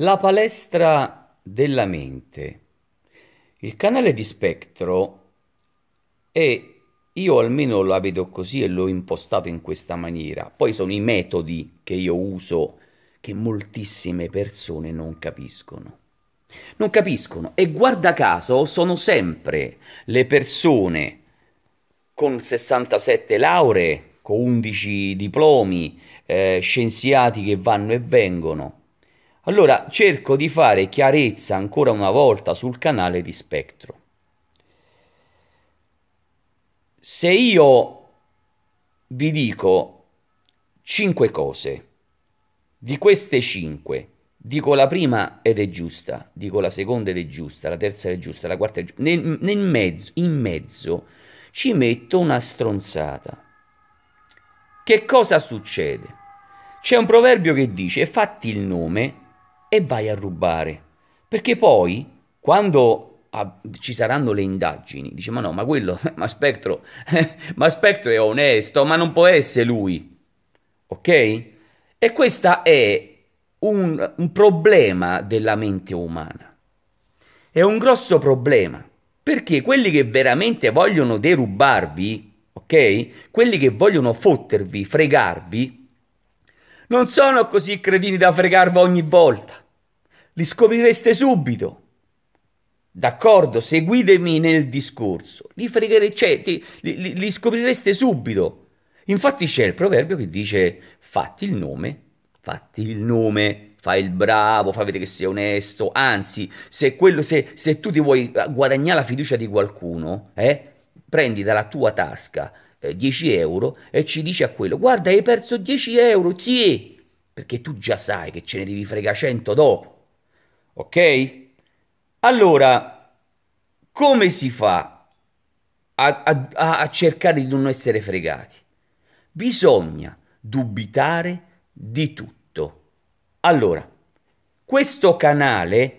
La palestra della mente. Il canale di spettro è, io almeno la vedo così e l'ho impostato in questa maniera, poi sono i metodi che io uso che moltissime persone non capiscono. Non capiscono e guarda caso sono sempre le persone con 67 lauree, con 11 diplomi, eh, scienziati che vanno e vengono, allora cerco di fare chiarezza ancora una volta sul canale di spettro. Se io vi dico 5 cose, di queste 5 dico la prima ed è giusta, dico la seconda ed è giusta, la terza ed è giusta, la quarta è giusta, nel, nel mezzo, in mezzo ci metto una stronzata. Che cosa succede? C'è un proverbio che dice fatti il nome e vai a rubare. Perché poi, quando a, ci saranno le indagini, dice ma no, ma quello, ma Spectro, ma Spectro è onesto, ma non può essere lui. Ok? E questo è un, un problema della mente umana. È un grosso problema, perché quelli che veramente vogliono derubarvi, ok? Quelli che vogliono fottervi, fregarvi, non sono così cretini da fregarvi ogni volta. Li scoprireste subito. D'accordo, seguitemi nel discorso. Li fregherete, cioè, ti, li, li scoprireste subito. Infatti c'è il proverbio che dice fatti il nome, fatti il nome, fai il bravo, fai vedere che sei onesto, anzi, se, quello, se, se tu ti vuoi guadagnare la fiducia di qualcuno, eh, prendi dalla tua tasca eh, 10 euro e ci dici a quello guarda hai perso 10 euro, ti è, perché tu già sai che ce ne devi frega 100 dopo. Ok? Allora, come si fa a, a, a, cercare di non essere fregati? Bisogna dubitare di tutto. Allora, questo canale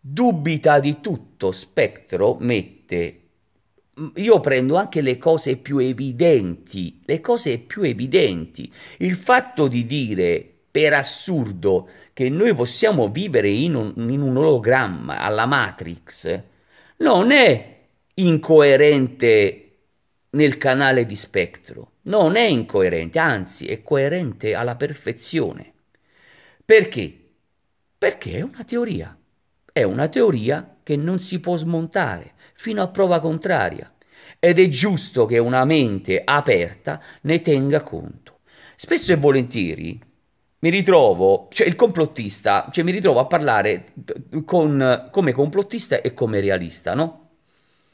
dubita di tutto, spettro mette... Io prendo anche le cose più evidenti, le cose più evidenti. Il fatto di dire per assurdo che noi possiamo vivere in un, in un ologramma alla Matrix non è incoerente nel canale di spettro, non è incoerente, anzi è coerente alla perfezione. Perché? Perché è una teoria, è una teoria che non si può smontare fino a prova contraria ed è giusto che una mente aperta ne tenga conto. Spesso e volentieri mi ritrovo, cioè il complottista, cioè mi ritrovo a parlare con, come complottista e come realista, no?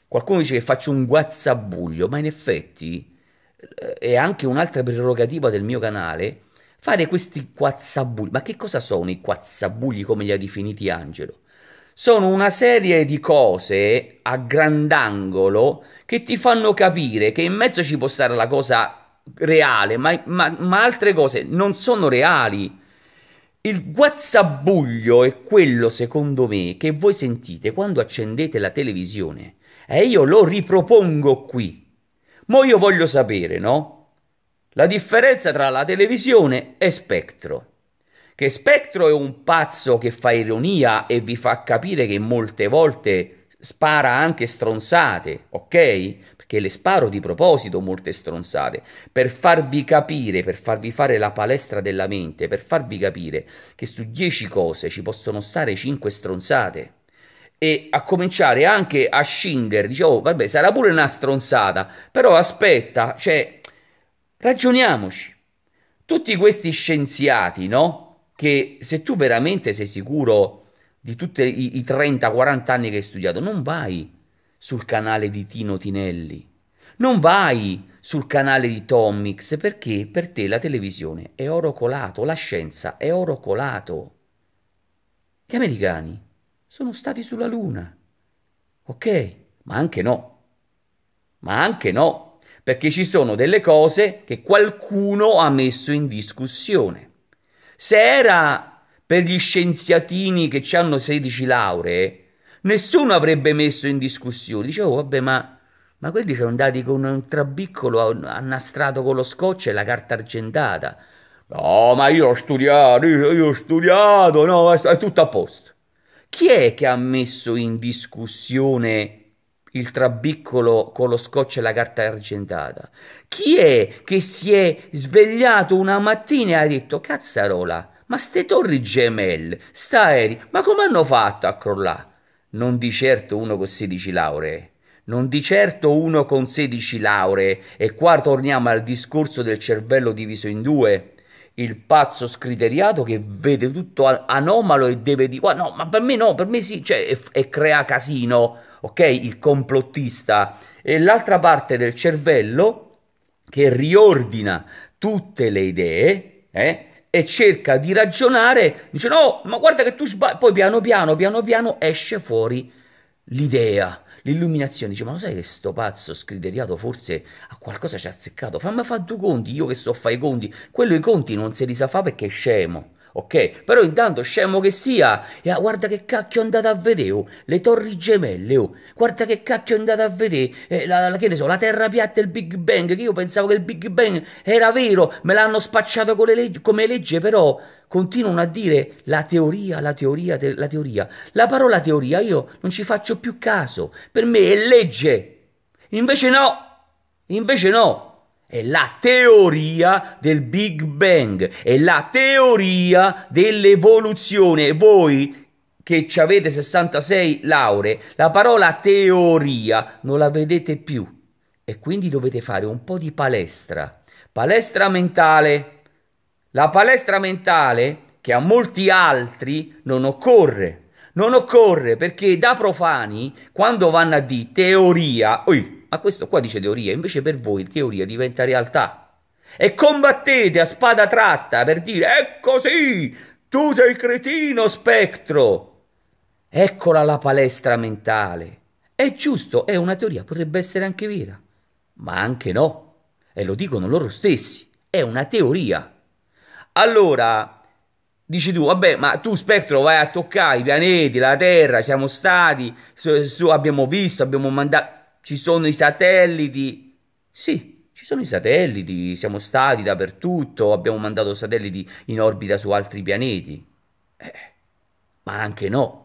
Qualcuno dice che faccio un guazzabuglio, ma in effetti eh, è anche un'altra prerogativa del mio canale fare questi guazzabugli. Ma che cosa sono i guazzabugli come li ha definiti Angelo? Sono una serie di cose a grandangolo che ti fanno capire che in mezzo ci può stare la cosa reale, ma, ma, ma altre cose non sono reali. Il guazzabuglio è quello, secondo me, che voi sentite quando accendete la televisione. E io lo ripropongo qui. Ma io voglio sapere, no? La differenza tra la televisione e Spectro. Che Spectro è un pazzo che fa ironia e vi fa capire che molte volte spara anche stronzate, ok? che le sparo di proposito molte stronzate, per farvi capire, per farvi fare la palestra della mente, per farvi capire che su dieci cose ci possono stare cinque stronzate. E a cominciare anche a scindere, dicevo, oh, vabbè, sarà pure una stronzata, però aspetta, cioè, ragioniamoci. Tutti questi scienziati, no? Che se tu veramente sei sicuro di tutti i 30-40 anni che hai studiato, non vai sul canale di Tino Tinelli, non vai sul canale di Tomix perché per te la televisione è oro colato, la scienza è oro colato. Gli americani sono stati sulla Luna, ok? Ma anche no, ma anche no, perché ci sono delle cose che qualcuno ha messo in discussione. Se era per gli scienziatini che hanno 16 lauree, nessuno avrebbe messo in discussione. Dicevo, oh, vabbè, ma, ma, quelli sono andati con un trabiccolo annastrato con lo scotch e la carta argentata. No, ma io ho studiato, io, io ho studiato, no, è, è tutto a posto. Chi è che ha messo in discussione il trabiccolo con lo scotch e la carta argentata? Chi è che si è svegliato una mattina e ha detto cazzarola, ma ste torri gemelle, sta aerei, ma come hanno fatto a crollare? non di certo uno con 16 lauree. Non di certo uno con 16 lauree. E qua torniamo al discorso del cervello diviso in due. Il pazzo scriteriato che vede tutto anomalo e deve dire: ah, No, ma per me no, per me sì, cioè, e, e crea casino, ok? Il complottista. E l'altra parte del cervello che riordina tutte le idee, eh? e cerca di ragionare, dice no, ma guarda che tu sbagli, poi piano piano, piano piano esce fuori l'idea, l'illuminazione, dice ma lo sai che sto pazzo scriteriato forse a qualcosa ci ha azzeccato, fammi fare due conti, io che sto a fare i conti, quello i conti non se li sa fare perché è scemo, ok? Però intanto scemo che sia, e, ah, guarda che cacchio è andato a vedere, oh, le torri gemelle, oh, guarda che cacchio è andato a vedere, eh, la, la, che ne so, la terra piatta e il Big Bang, che io pensavo che il Big Bang era vero, me l'hanno spacciato le leg come legge, però continuano a dire la teoria, la teoria, te la teoria. La parola teoria io non ci faccio più caso, per me è legge. Invece no, invece no è la teoria del Big Bang, è la teoria dell'evoluzione. Voi che ci avete 66 lauree, la parola teoria non la vedete più e quindi dovete fare un po' di palestra, palestra mentale. La palestra mentale che a molti altri non occorre. Non occorre perché da profani, quando vanno a di teoria, oi, ma questo qua dice teoria, invece per voi teoria diventa realtà. E combattete a spada tratta per dire è così, ecco tu sei cretino spettro. Eccola la palestra mentale. È giusto, è una teoria, potrebbe essere anche vera, ma anche no. E lo dicono loro stessi, è una teoria. Allora, dici tu, vabbè, ma tu spettro vai a toccare i pianeti, la Terra, siamo stati, su, su, abbiamo visto, abbiamo mandato ci sono i satelliti. Sì, ci sono i satelliti, siamo stati dappertutto, abbiamo mandato satelliti in orbita su altri pianeti. Eh, ma anche no.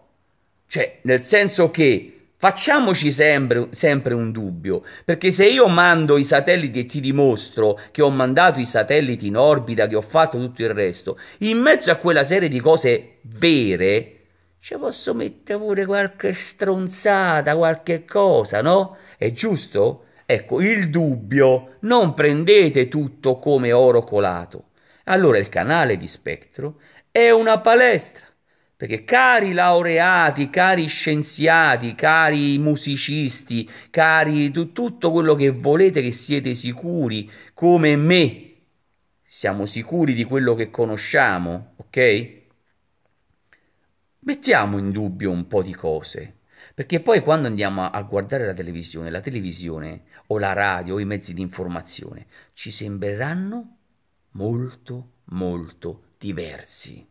Cioè, nel senso che facciamoci sempre, sempre un dubbio, perché se io mando i satelliti e ti dimostro che ho mandato i satelliti in orbita, che ho fatto tutto il resto, in mezzo a quella serie di cose vere, ci posso mettere pure qualche stronzata, qualche cosa, no? È giusto? Ecco, il dubbio, non prendete tutto come oro colato. Allora il canale di spettro è una palestra, perché cari laureati, cari scienziati, cari musicisti, cari tu, tutto quello che volete che siete sicuri, come me, siamo sicuri di quello che conosciamo, ok? mettiamo in dubbio un po' di cose, perché poi quando andiamo a, a guardare la televisione, la televisione o la radio o i mezzi di informazione ci sembreranno molto molto diversi.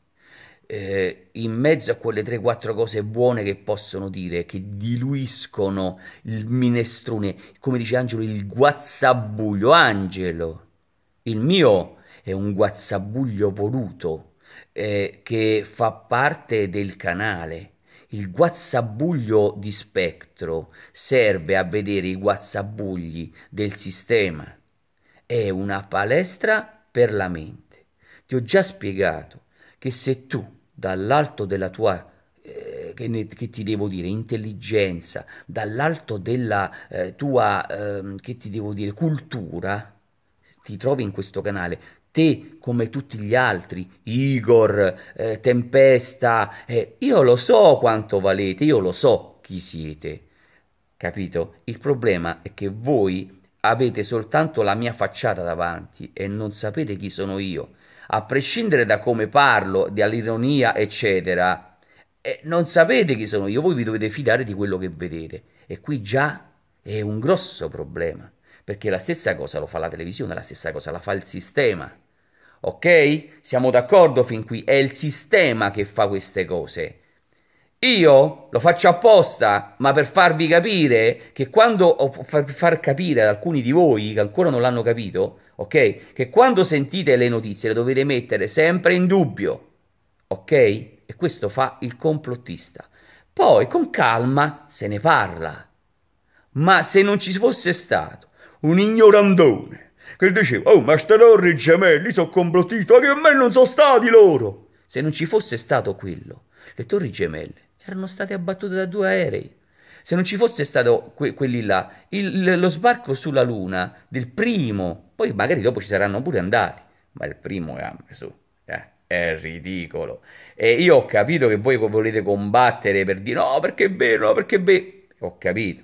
Eh, in mezzo a quelle 3-4 cose buone che possono dire, che diluiscono il minestrone, come dice Angelo, il guazzabuglio. Angelo, il mio è un guazzabuglio voluto eh, che fa parte del canale. Il guazzabuglio di spettro serve a vedere i guazzabugli del sistema. È una palestra per la mente. Ti ho già spiegato che se tu dall'alto della tua eh, che, ti devo dire intelligenza dall'alto della eh, tua eh, che ti devo dire cultura ti trovi in questo canale te come tutti gli altri, Igor, eh, Tempesta, eh, io lo so quanto valete, io lo so chi siete, capito? Il problema è che voi avete soltanto la mia facciata davanti e non sapete chi sono io. A prescindere da come parlo, dall'ironia, eccetera, eh, non sapete chi sono io, voi vi dovete fidare di quello che vedete. E qui già è un grosso problema, perché la stessa cosa lo fa la televisione, la stessa cosa la fa il sistema. Ok? Siamo d'accordo fin qui, è il sistema che fa queste cose. Io lo faccio apposta, ma per farvi capire che quando, per far capire ad alcuni di voi che ancora non l'hanno capito, ok? Che quando sentite le notizie le dovete mettere sempre in dubbio, ok? E questo fa il complottista. Poi con calma se ne parla. Ma se non ci fosse stato un ignorandone che diceva, oh, ma Stenorri e gemelli sono complottito, che a me non sono stati loro. Se non ci fosse stato quello, le torri gemelle erano state abbattute da due aerei. Se non ci fosse stato que- quelli là, il, lo sbarco sulla Luna del primo, poi magari dopo ci saranno pure andati, ma il primo è, su, eh, è ridicolo. E io ho capito che voi volete combattere per dire no, perché è vero, perché è vero. Ho capito,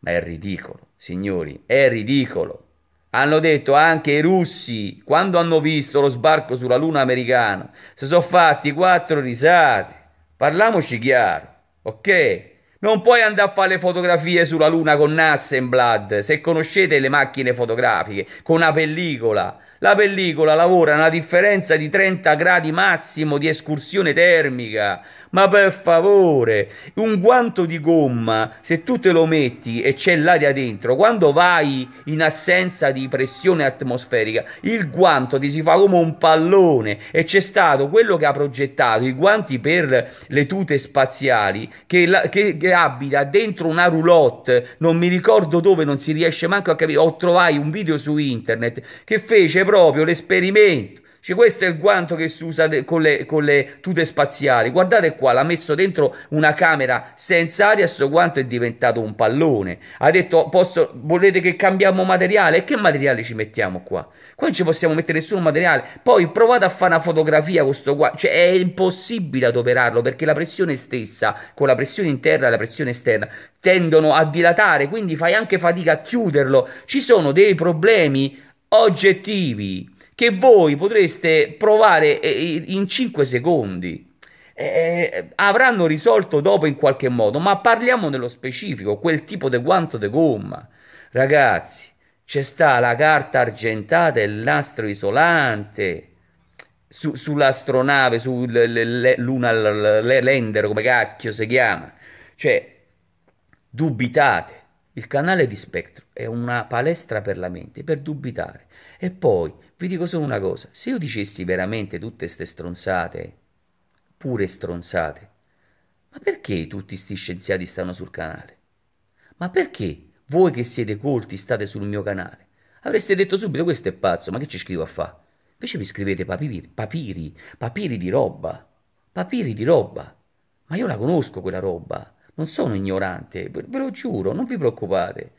ma è ridicolo, signori, è ridicolo. Hanno detto anche i russi, quando hanno visto lo sbarco sulla luna americana, si sono fatti quattro risate. Parliamoci chiaro, ok? Non puoi andare a fare fotografie sulla luna con Nassenblad, se conoscete le macchine fotografiche, con una pellicola. La pellicola lavora a una differenza di 30 gradi massimo di escursione termica ma per favore, un guanto di gomma, se tu te lo metti e c'è l'aria dentro, quando vai in assenza di pressione atmosferica, il guanto ti si fa come un pallone e c'è stato quello che ha progettato i guanti per le tute spaziali che, la, che, che abita dentro una roulotte, non mi ricordo dove, non si riesce manco a capire, o trovai un video su internet che fece proprio l'esperimento cioè, questo è il guanto che si usa de- con, le, con, le, tute spaziali. Guardate qua, l'ha messo dentro una camera senza aria. Questo guanto è diventato un pallone. Ha detto: posso, Volete che cambiamo materiale? E che materiale ci mettiamo qua? Qua non ci possiamo mettere nessun materiale. Poi provate a fare una fotografia con questo guanto. Cioè, è impossibile adoperarlo perché la pressione stessa, con la pressione interna e la pressione esterna, tendono a dilatare. Quindi fai anche fatica a chiuderlo. Ci sono dei problemi oggettivi che voi potreste provare eh, in 5 secondi. Eh, eh, avranno risolto dopo in qualche modo, ma parliamo nello specifico, quel tipo di guanto di gomma. Ragazzi, c'è sta la carta argentata e il nastro isolante su, sull'astronave, sul le, luna le, come cacchio si chiama. Cioè, dubitate. Il canale di Spectrum è una palestra per la mente, per dubitare. E poi vi dico solo una cosa, se io dicessi veramente tutte ste stronzate, pure stronzate, ma perché tutti sti scienziati stanno sul canale? Ma perché voi che siete colti state sul mio canale? Avreste detto subito questo è pazzo, ma che ci scrivo a fa? Invece mi scrivete papiri, papiri, papiri di roba, papiri di roba. Ma io la conosco quella roba, non sono ignorante, ve lo giuro, non vi preoccupate.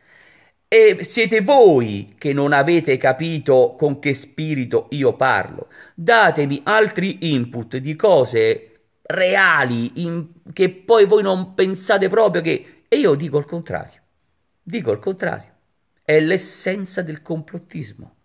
E siete voi che non avete capito con che spirito io parlo. Datemi altri input di cose reali in, che poi voi non pensate proprio che... E io dico il contrario. Dico il contrario. È l'essenza del complottismo.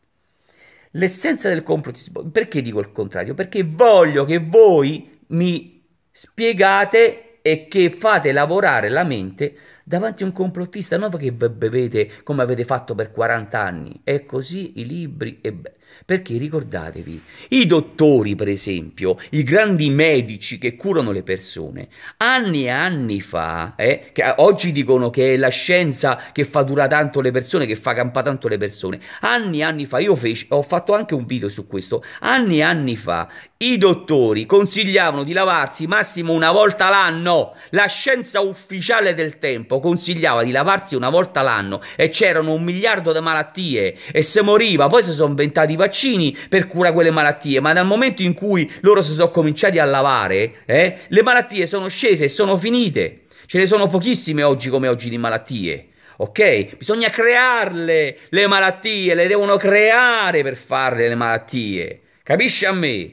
L'essenza del complottismo. Perché dico il contrario? Perché voglio che voi mi spiegate e che fate lavorare la mente davanti a un complottista, non che bevete come avete fatto per 40 anni. È così i libri e, perché ricordatevi, i dottori, per esempio, i grandi medici che curano le persone, anni e anni fa, eh, che oggi dicono che è la scienza che fa durare tanto le persone, che fa campare tanto le persone, anni e anni fa, io feci, ho fatto anche un video su questo, anni e anni fa, i dottori consigliavano di lavarsi massimo una volta l'anno, la scienza ufficiale del tempo consigliava di lavarsi una volta l'anno e c'erano un miliardo di malattie e se moriva, poi si sono inventati i vaccini per curare quelle malattie, ma dal momento in cui loro si sono cominciati a lavare, eh, le malattie sono scese e sono finite. Ce ne sono pochissime oggi come oggi di malattie. Ok? Bisogna crearle le malattie, le devono creare per farle le malattie. Capisci a me?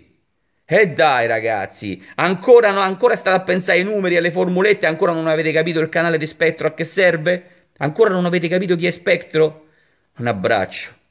E eh dai ragazzi, ancora, no, ancora state a pensare ai numeri, alle formulette, ancora non avete capito il canale di Spettro a che serve? Ancora non avete capito chi è Spettro? Un abbraccio.